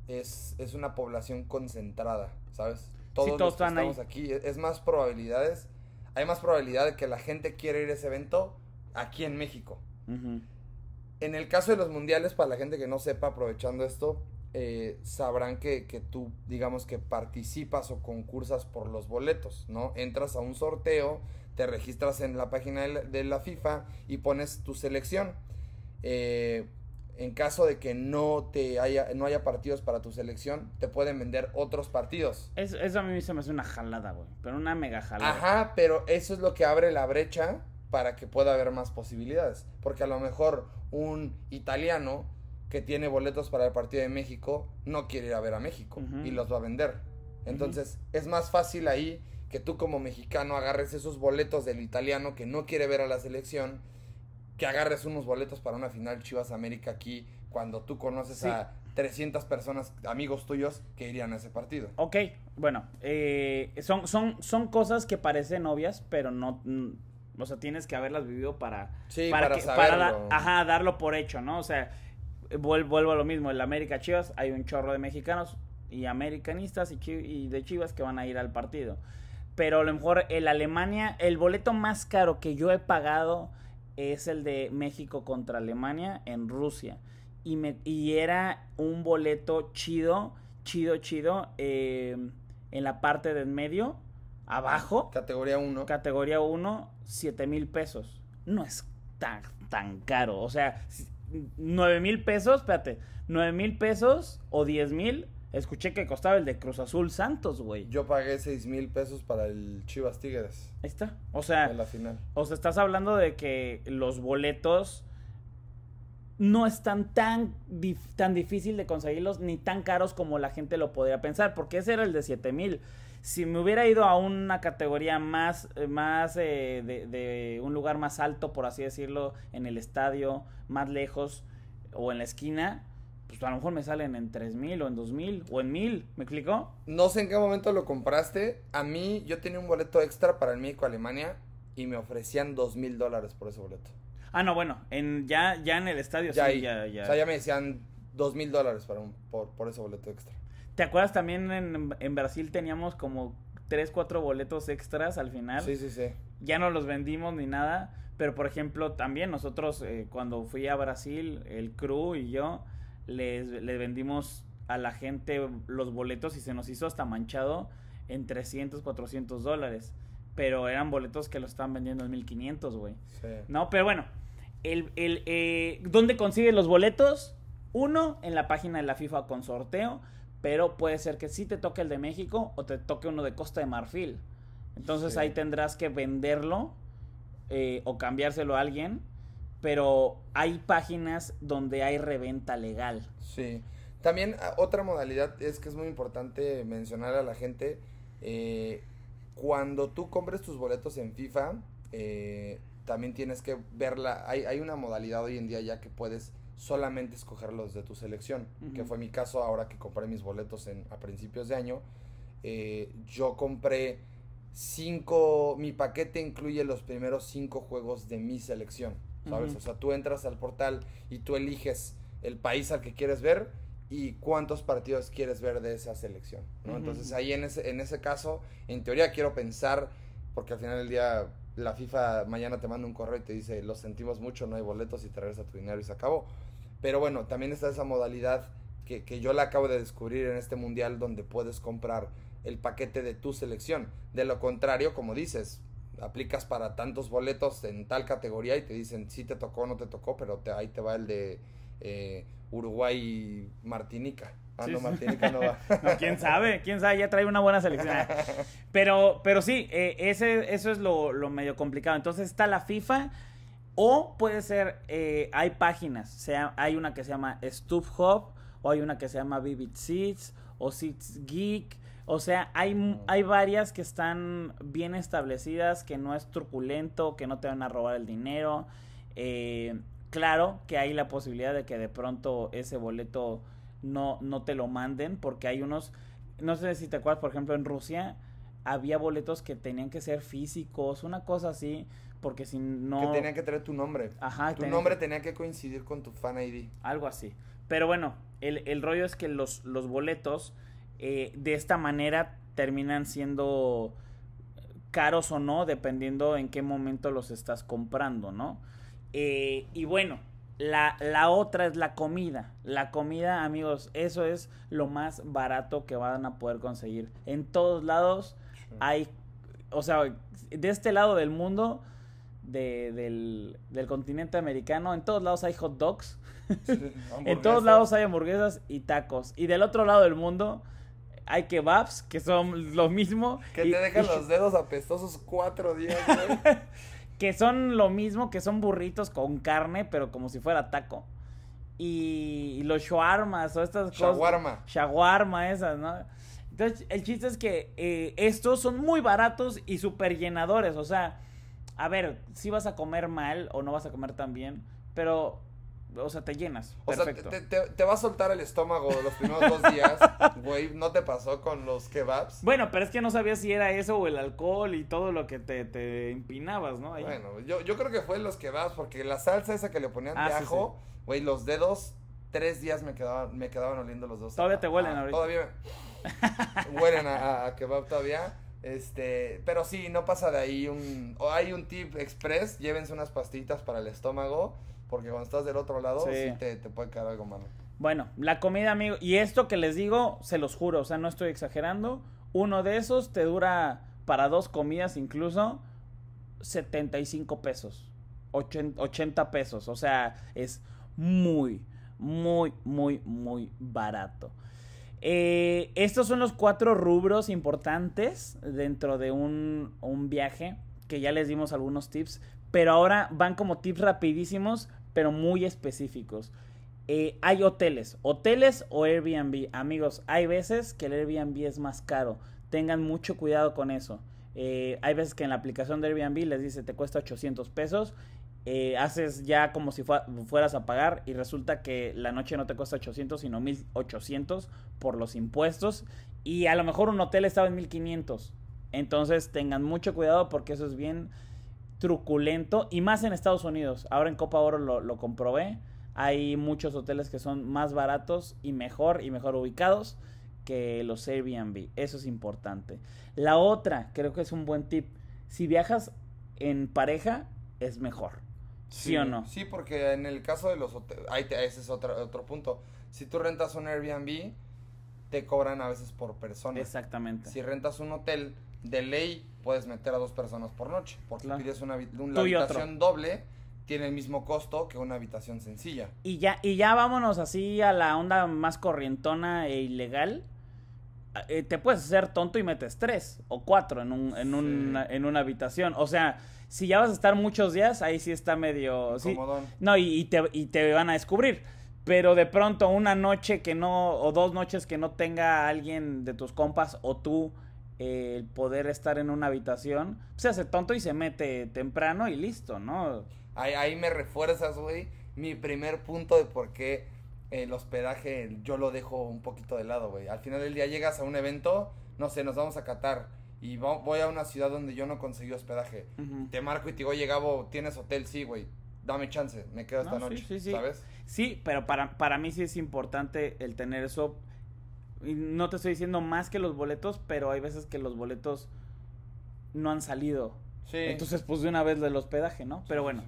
es, una población concentrada, ¿sabes? Todos, estamos aquí, e, es, más probabilidades, hay más probabilidad de que la gente quiera ir a ese evento aquí en México. En el caso de los mundiales, para la gente que no sepa, aprovechando esto, eh, sabrán que, tú, digamos que participas o concursas por los boletos, ¿no? Entras a un sorteo, te registras en la página de la, de la FIFA y pones tu selección. Eh, en caso de que no te haya, no haya partidos para tu selección, te pueden vender otros partidos. eso a mí se me hace una jalada, güey. Pero una mega jalada. Ajá, pero eso es lo que abre la brecha para que pueda haber más posibilidades. Porque a lo mejor un italiano que tiene boletos para el partido de México no quiere ir a ver a México y los va a vender. Entonces, es más fácil ahí que tú como mexicano agarres esos boletos del italiano que no quiere ver a la selección que agarres unos boletos para una final Chivas América aquí cuando tú conoces a 300 personas, amigos tuyos, que irían a ese partido. Ok, bueno, eh, son, son, son cosas que parecen obvias, pero no... Mm, o sea, tienes que haberlas vivido para... para, para, darlo por hecho, ¿no? O sea, vuelvo a lo mismo, el América Chivas, hay un chorro de mexicanos y americanistas y, y de Chivas que van a ir al partido. Pero a lo mejor el Alemania, el boleto más caro que yo he pagado es el de México contra Alemania en Rusia. Y, me, era un boleto chido, chido, chido, eh, en la parte del medio, abajo. Categoría 1. Categoría 1, 7 mil pesos. No es tan caro. O sea, 9 mil pesos, espérate, 9 mil pesos o 10 mil Escuché que costaba el de Cruz Azul Santos, güey. Yo pagué seis mil pesos para el Chivas Tigres. Ahí está. O sea. O estás hablando de que los boletos no están tan, tan difícil de conseguirlos ni tan caros como la gente lo podría pensar, porque ese era el de 7 mil. Si me hubiera ido a una categoría más, eh, más eh, de, un lugar más alto, por así decirlo, en el estadio, más lejos o en la esquina, pues a lo mejor me salen en 3000 o en 2000 o en 1000, ¿me explicó? No sé en qué momento lo compraste. A mí, yo tenía un boleto extra para el México Alemania y me ofrecían 2000 dólares por ese boleto. Ah, no, bueno, en, ya, ya en el estadio sí, ya, ya. O sea, ya me decían 2000 dólares por, por ese boleto extra. ¿Te acuerdas también en, en Brasil teníamos como 3, 4 boletos extras al final? Sí, sí, sí. Ya no los vendimos ni nada, pero por ejemplo, también nosotros eh, cuando fui a Brasil, el crew y yo les, vendimos a la gente los boletos y se nos hizo hasta manchado en 300, 400 dólares. Pero eran boletos que lo estaban vendiendo en 1500, güey. No, pero bueno. El, el, eh, ¿Dónde consigues los boletos? Uno, en la página de la FIFA con sorteo. Pero puede ser que sí te toque el de México o te toque uno de Costa de Marfil. Entonces ahí tendrás que venderlo eh, o cambiárselo a alguien pero hay páginas donde hay reventa legal. Sí. También ah, otra modalidad es que es muy importante mencionar a la gente, eh, cuando tú compres tus boletos en FIFA, eh, también tienes que verla, hay, una modalidad hoy en día ya que puedes solamente escogerlos de tu selección, que fue mi caso ahora que compré mis boletos a principios de año, eh, yo compré cinco, mi paquete incluye los primeros cinco juegos de mi selección. ¿sabes? O sea, tú entras al portal y tú eliges el país al que quieres ver y cuántos partidos quieres ver de esa selección, ¿no? Entonces ahí en ese, caso, en teoría quiero pensar, porque al final del día la FIFA mañana te manda un correo y te dice, lo sentimos mucho, no hay boletos y te regresa tu dinero y se acabó. Pero bueno, también está esa modalidad que, que yo la acabo de descubrir en este mundial donde puedes comprar el paquete de tu selección. De lo contrario, como dices, aplicas para tantos boletos en tal categoría y te dicen si te tocó o no te tocó, pero ahí te va el de eh, Uruguay Martinica. Ah, Martinica no va. quién sabe, quién sabe, ya trae una buena selección. Pero, pero sí, eh, ese, eso es lo, medio complicado. Entonces está la FIFA o puede ser, eh, hay páginas, sea, hay una que se llama StubHub o hay una que se llama Vivid Seats o Seats Geek o sea, hay, hay varias que están bien establecidas, que no es truculento, que no te van a robar el dinero. Eh, claro que hay la posibilidad de que de pronto ese boleto no, no te lo manden, porque hay unos, no sé si te acuerdas, por ejemplo, en Rusia había boletos que tenían que ser físicos, una cosa así, porque si no... Que tenían que tener tu nombre. Ajá. Tu nombre tenía que coincidir con tu fan ID. Algo así. Pero bueno, el, el rollo es que los, los boletos eh, de esta manera terminan siendo caros o no, dependiendo en qué momento los estás comprando, ¿no? Eh, y bueno, la, otra es la comida. La comida, amigos, eso es lo más barato que van a poder conseguir. En todos lados hay, o sea, de este lado del mundo, del, continente americano, en todos lados hay hot dogs. en todos lados hay hamburguesas y tacos. Y del otro lado del mundo hay kebabs que son lo mismo. Que te dejan los dedos apestosos cuatro días, que son lo mismo, que son burritos con carne, pero como si fuera taco. Y los shawarmas o estas cosas. Shawarma. esas, ¿no? Entonces, el chiste es que eh, estos son muy baratos y súper llenadores. O sea, a ver, si vas a comer mal o no vas a comer tan bien, pero o sea, te llenas. O sea, te, va a soltar el estómago los primeros dos días, güey. ¿No te pasó con los kebabs? Bueno, pero es que no sabía si era eso o el alcohol y todo lo que te, te empinabas, ¿no? Bueno, yo, yo, creo que fue los kebabs, porque la salsa esa que le ponían ah, de ajo, güey, los dedos, tres días me quedaban, me quedaban oliendo los dos. Todavía te huelen ahorita. Todavía huelen a, kebab todavía. Este, pero sí, no pasa de ahí un. hay un tip express, llévense unas pastitas para el estómago porque cuando estás del otro lado, sí, te, puede caer algo malo. Bueno, la comida, amigo. Y esto que les digo, se los juro, o sea, no estoy exagerando. Uno de esos te dura para dos comidas incluso 75 pesos, 80 pesos. O sea, es muy, muy, muy, muy barato. Eh, estos son los cuatro rubros importantes dentro de un, un, viaje, que ya les dimos algunos tips, pero ahora van como tips rapidísimos pero muy específicos. Eh, hay hoteles, hoteles o Airbnb. Amigos, hay veces que el Airbnb es más caro. Tengan mucho cuidado con eso. Eh, hay veces que en la aplicación de Airbnb les dice te cuesta 800 pesos. Eh, haces ya como si fueras a pagar y resulta que la noche no te cuesta 800 sino 1800 por los impuestos y a lo mejor un hotel estaba en 1500. Entonces tengan mucho cuidado porque eso es bien truculento y más en Estados Unidos. Ahora en Copa Oro lo, comprobé. Hay muchos hoteles que son más baratos y mejor y mejor ubicados que los Airbnb. Eso es importante. La otra, creo que es un buen tip. Si viajas en pareja, es mejor. ¿Sí, o no? Sí, porque en el caso de los hoteles, ahí ese es otro, otro punto. Si tú rentas un Airbnb, te cobran a veces por persona. Exactamente. Si rentas un hotel, de ley puedes meter a dos personas por noche. Porque claro. pides una, habitación doble, tiene el mismo costo que una habitación sencilla. Y ya, y ya vámonos así a la onda más corrientona e ilegal. Ah, eh, te puedes hacer tonto y metes tres o cuatro en, un, en, una habitación. O sea, si ya vas a estar muchos días, ahí sí está medio... no, y, te, y te van a descubrir pero de pronto una noche que no, o dos noches que no tenga alguien de tus compas o tú el poder estar en una habitación, se hace tonto y se mete temprano y listo, ¿no? Ahí, me refuerzas, güey, mi primer punto de por qué el hospedaje yo lo dejo un poquito de lado, güey. Al final del día llegas a un evento, no sé, nos vamos a Catar y voy a una ciudad donde yo no conseguí hospedaje. Te marco y te digo, llegabo, ¿tienes hotel? Sí, güey. Dame chance, me quedo esta noche, sí, ¿sabes? Sí, pero para, para mí sí es importante el tener eso no te estoy diciendo más que los boletos, pero hay veces que los boletos no han salido. Entonces, pues de una vez del hospedaje, ¿no? Pero bueno,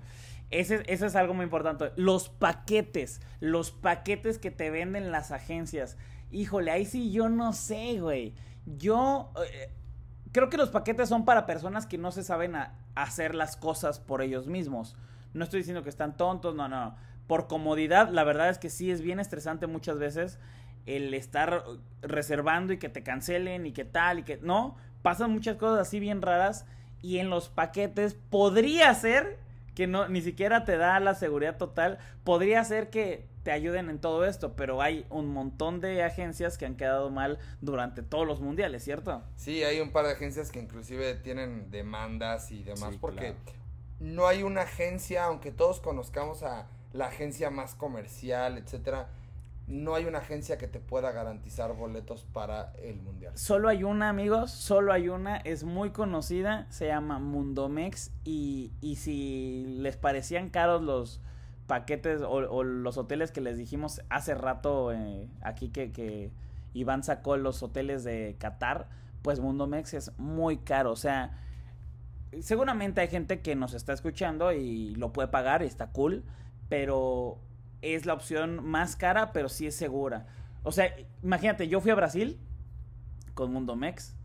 ese, eso es algo muy importante. Los paquetes, los paquetes que te venden las agencias. Híjole, ahí sí yo no sé, güey. Yo eh, creo que los paquetes son para personas que no se saben hacer las cosas por ellos mismos. No estoy diciendo que están tontos, no, no. Por comodidad, la verdad es que sí es bien estresante muchas veces el estar reservando y que te cancelen y que tal y que no, pasan muchas cosas así bien raras y en los paquetes podría ser que no ni siquiera te da la seguridad total, podría ser que te ayuden en todo esto, pero hay un montón de agencias que han quedado mal durante todos los mundiales, ¿cierto? Sí, hay un par de agencias que inclusive tienen demandas y demás porque no hay una agencia, aunque todos conozcamos a la agencia más comercial, etcétera, no hay una agencia que te pueda garantizar boletos para el mundial. Solo hay una, amigos, solo hay una, es muy conocida, se llama Mundomex y, y si les parecían caros los paquetes o, los hoteles que les dijimos hace rato eh, aquí que, Iván sacó los hoteles de Qatar, pues Mundomex es muy caro, o sea, seguramente hay gente que nos está escuchando y lo puede pagar, y está cool, pero es la opción más cara, pero sí es segura. O sea, imagínate, yo fui a Brasil con Mundo Mex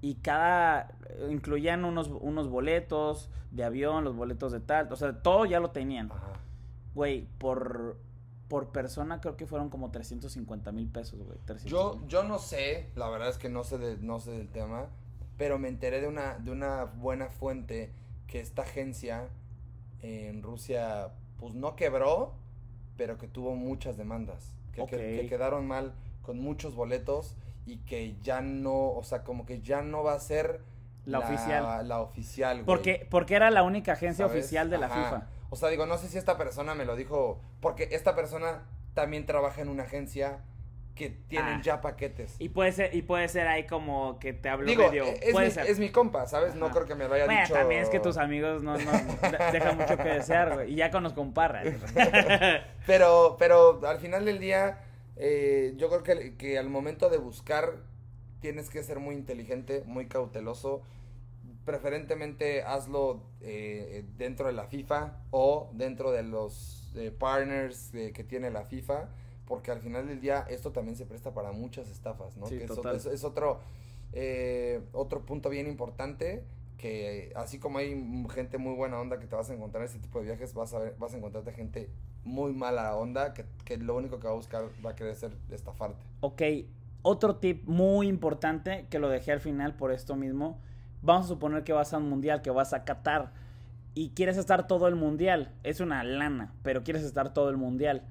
y cada incluían unos, unos boletos de avión, los boletos de tal, o sea, todo ya lo tenían. Güey, por por persona creo que fueron como 350 mil pesos, güey. yo, yo no sé, la verdad es que no sé, no sé del tema, pero me enteré de una, de una buena fuente que esta agencia en Rusia, pues no quebró, pero que tuvo muchas demandas, que, quedaron mal con muchos boletos y que ya no, o sea, como que ya no va a ser la, oficial. La oficial, Porque, porque era la única agencia oficial de la FIFA. O sea, digo, no sé si esta persona me lo dijo, porque esta persona también trabaja en una agencia que tienen ah. ya paquetes. Y puede ser, y puede ser ahí como que te hablo medio. Es, mi, compa, ¿sabes? No creo que me lo haya bueno, dicho. También es que tus amigos no, dejan mucho que desear, Y ya con los comparras. pero, pero al final del día, eh, yo creo que, que al momento de buscar, tienes que ser muy inteligente, muy cauteloso. Preferentemente hazlo eh, dentro de la FIFA o dentro de los eh, partners que tiene la FIFA porque al final del día esto también se presta para muchas estafas, ¿no? Es, otro, eh, otro punto bien importante que así como hay gente muy buena onda que te vas a encontrar en este tipo de viajes, vas a, vas a encontrarte gente muy mala onda que, que lo único que va a buscar va a querer ser estafarte. Ok, otro tip muy importante que lo dejé al final por esto mismo. Vamos a suponer que vas a un mundial, que vas a Qatar y quieres estar todo el mundial. Es una lana, pero quieres estar todo el mundial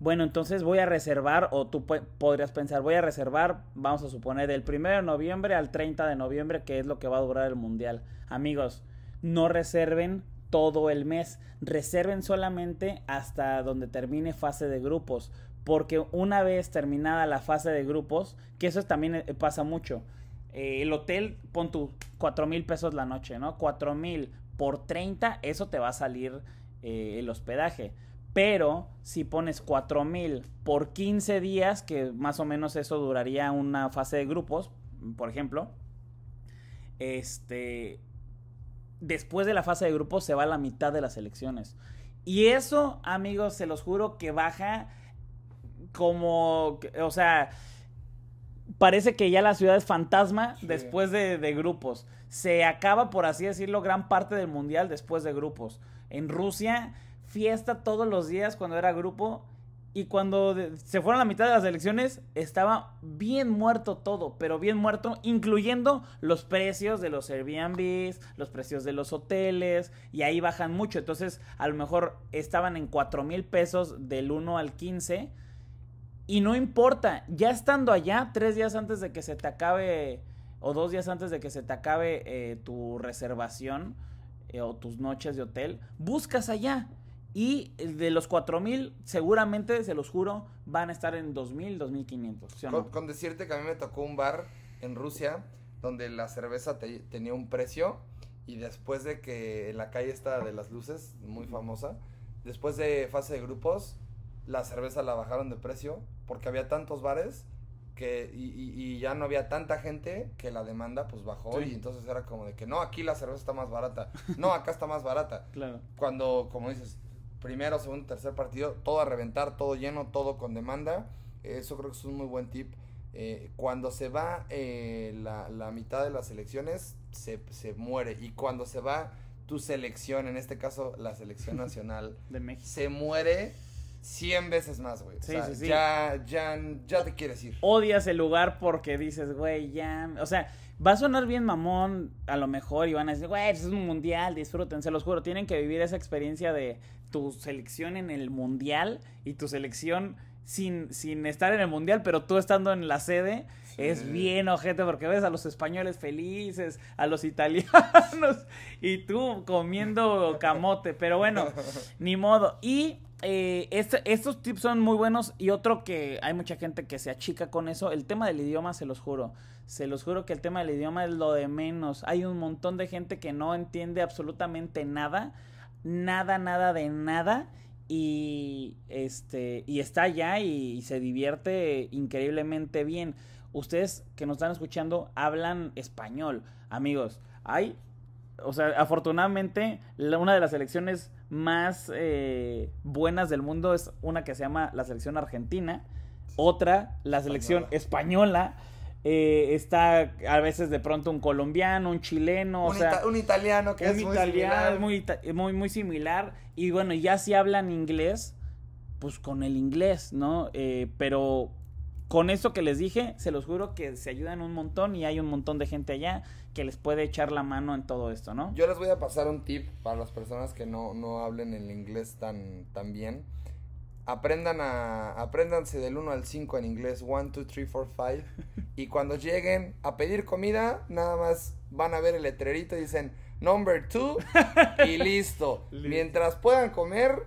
bueno, entonces voy a reservar, o tú podrías pensar, voy a reservar, vamos a suponer, del 1 de noviembre al 30 de noviembre, que es lo que va a durar el Mundial. Amigos, no reserven todo el mes, reserven solamente hasta donde termine fase de grupos, porque una vez terminada la fase de grupos, que eso también eh, pasa mucho, eh, el hotel, pon tu 4 mil pesos la noche, ¿no? 4 mil por 30, eso te va a salir eh, el hospedaje. Pero si pones 4000 por 15 días, que más o menos eso duraría una fase de grupos, por ejemplo, este después de la fase de grupos se va a la mitad de las elecciones. Y eso, amigos, se los juro que baja como, o sea, parece que ya la ciudad es fantasma después de, de, grupos. Se acaba, por así decirlo, gran parte del mundial después de grupos. En Rusia fiesta todos los días cuando era grupo. Y cuando se fueron a la mitad de las elecciones, estaba bien muerto todo, pero bien muerto, incluyendo los precios de los Airbnb, los precios de los hoteles, y ahí bajan mucho. Entonces, a lo mejor estaban en 4 mil pesos del 1 al 15. Y no importa, ya estando allá, tres días antes de que se te acabe, o dos días antes de que se te acabe eh, tu reservación eh, o tus noches de hotel, buscas allá y de los 4000, seguramente, se los juro, van a estar en 2000, 2500. con, decirte que a mí me tocó un bar en Rusia donde la cerveza tenía un precio y después de que en la calle esta de las luces, muy famosa, después de fase de grupos, la cerveza la bajaron de precio porque había tantos bares que y, ya no había tanta gente que la demanda pues bajó y entonces era como de que no, aquí la cerveza está más barata, no, acá está más barata. Claro. Cuando, como dices, primero, segundo, tercer partido, todo a reventar, todo lleno, todo con demanda. Eso creo que es un muy buen tip. Eh, cuando se va eh, la, mitad de las elecciones, se, se, muere. Y cuando se va tu selección, en este caso la selección nacional, de México. se muere 100 veces más, güey. Sí, Ya, ya, ya te quieres ir. Odias el lugar porque dices, güey, ya. O sea, va a sonar bien mamón, a lo mejor, y van a decir, güey, pues es un mundial, disfruten, se los juro. Tienen que vivir esa experiencia de tu selección en el mundial y tu selección sin, sin estar en el mundial, pero tú estando en la sede. Es bien ojete porque ves a los españoles felices, a los italianos y tú comiendo camote, pero bueno, ni modo. Y eh, estos tips son muy buenos y otro que hay mucha gente que se achica con eso, el tema del idioma, se los juro, se los juro que el tema del idioma es lo de menos. Hay un montón de gente que no entiende absolutamente nada, nada, nada de nada y este y está allá y, se divierte increíblemente bien. Ustedes que nos están escuchando hablan español, amigos. Hay, o sea, afortunadamente una de las elecciones más eh, buenas del mundo es una que se llama la selección argentina, otra la selección española. Eh, está a veces de pronto un colombiano, un chileno, un, sea, un italiano que es italiano, muy, similar. Muy, muy, similar. Y bueno, ya si hablan inglés, pues con el inglés, ¿no? Eh, pero con eso que les dije, se los juro que se ayudan un montón y hay un montón de gente allá que les puede echar la mano en todo esto, ¿no? Yo les voy a pasar un tip para las personas que no, hablen el inglés tan, tan bien. Aprendan a, apréndanse del 1 al 5 en inglés, 1, 2, 3, 4, 5. Y cuando lleguen a pedir comida, nada más van a ver el letrerito y dicen, number 2 y listo. listo. Mientras puedan comer,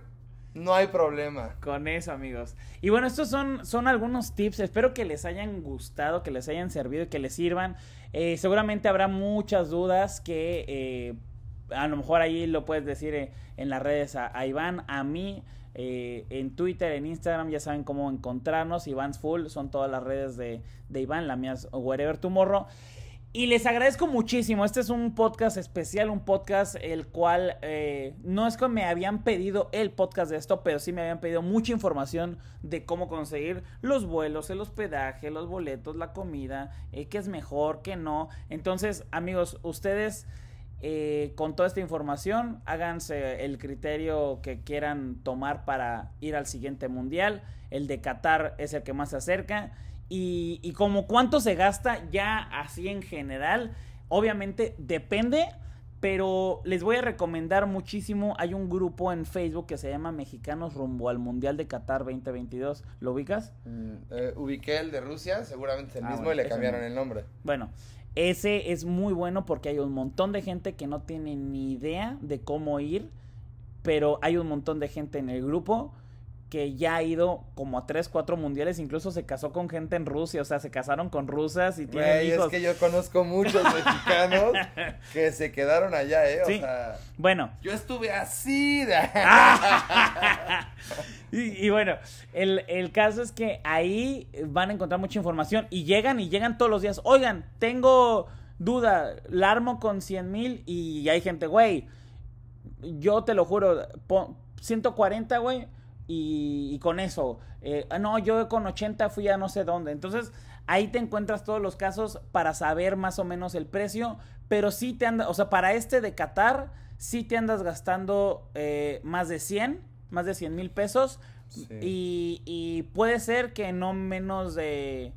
no hay problema. Con eso, amigos. Y bueno, estos son, son algunos tips. Espero que les hayan gustado, que les hayan servido y que les sirvan. Eh, seguramente habrá muchas dudas que eh, a lo mejor ahí lo puedes decir eh, en las redes a, Iván, a mí. en Twitter, en Instagram, ya saben cómo encontrarnos. Iván's Full son todas las redes de, de Iván, la mía es Wherever morro. Y les agradezco muchísimo. Este es un podcast especial, un podcast el cual eh, no es que me habían pedido el podcast de esto, pero sí me habían pedido mucha información de cómo conseguir los vuelos, el hospedaje, los boletos, la comida, eh, qué es mejor, qué no. Entonces, amigos, ustedes eh, con toda esta información, háganse el criterio que quieran tomar para ir al siguiente mundial. El de Qatar es el que más se acerca y, como cuánto se gasta ya así en general, obviamente depende, pero les voy a recomendar muchísimo. Hay un grupo en Facebook que se llama Mexicanos rumbo al Mundial de Qatar 2022. ¿Lo ubicas? ubique mm, eh, ubiqué el de Rusia, seguramente es el ah, mismo y le cambiaron el nombre. Bueno, ese es muy bueno porque hay un montón de gente que no tiene ni idea de cómo ir, pero hay un montón de gente en el grupo que ya ha ido como a tres, cuatro mundiales, incluso se casó con gente en Rusia, o sea, se casaron con rusas y tienen hijos. Es que yo conozco muchos mexicanos que se quedaron allá, eh, o Bueno. Yo estuve así. y, bueno, el, el caso es que ahí van a encontrar mucha información y llegan y llegan todos los días, oigan, tengo duda, la armo con 100 mil y hay gente, güey, yo te lo juro, 140, güey y, con eso, eh, ah, no, yo con 80 fui a no sé dónde. Entonces ahí te encuentras todos los casos para saber más o menos el precio, pero sí te andas, o sea, para este de Qatar, sí te andas gastando eh, más de 100, más de 100 mil pesos. Y, puede ser que no menos de.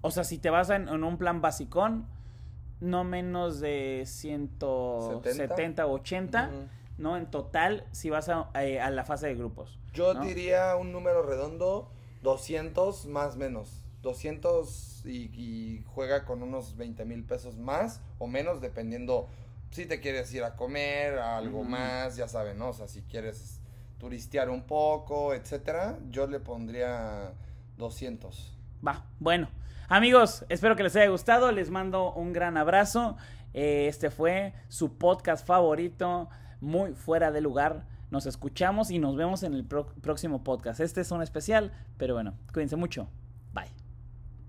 O sea, si te vas en, un plan basicón, no menos de 170 o 80. ¿no? En total, si vas a, eh, la fase de grupos. Yo diría un número redondo, 200 más menos. 200 y, juega con unos 20 mil pesos más o menos, dependiendo si te quieres ir a comer, algo más, ya saben, ¿no? O sea, si quieres turistear un poco, etcétera, yo le pondría 200. Va, bueno. Amigos, espero que les haya gustado. Les mando un gran abrazo. Eh, este fue su podcast favorito muy fuera de lugar. Nos escuchamos y nos vemos en el próximo podcast. Este es un especial, pero bueno, cuídense mucho.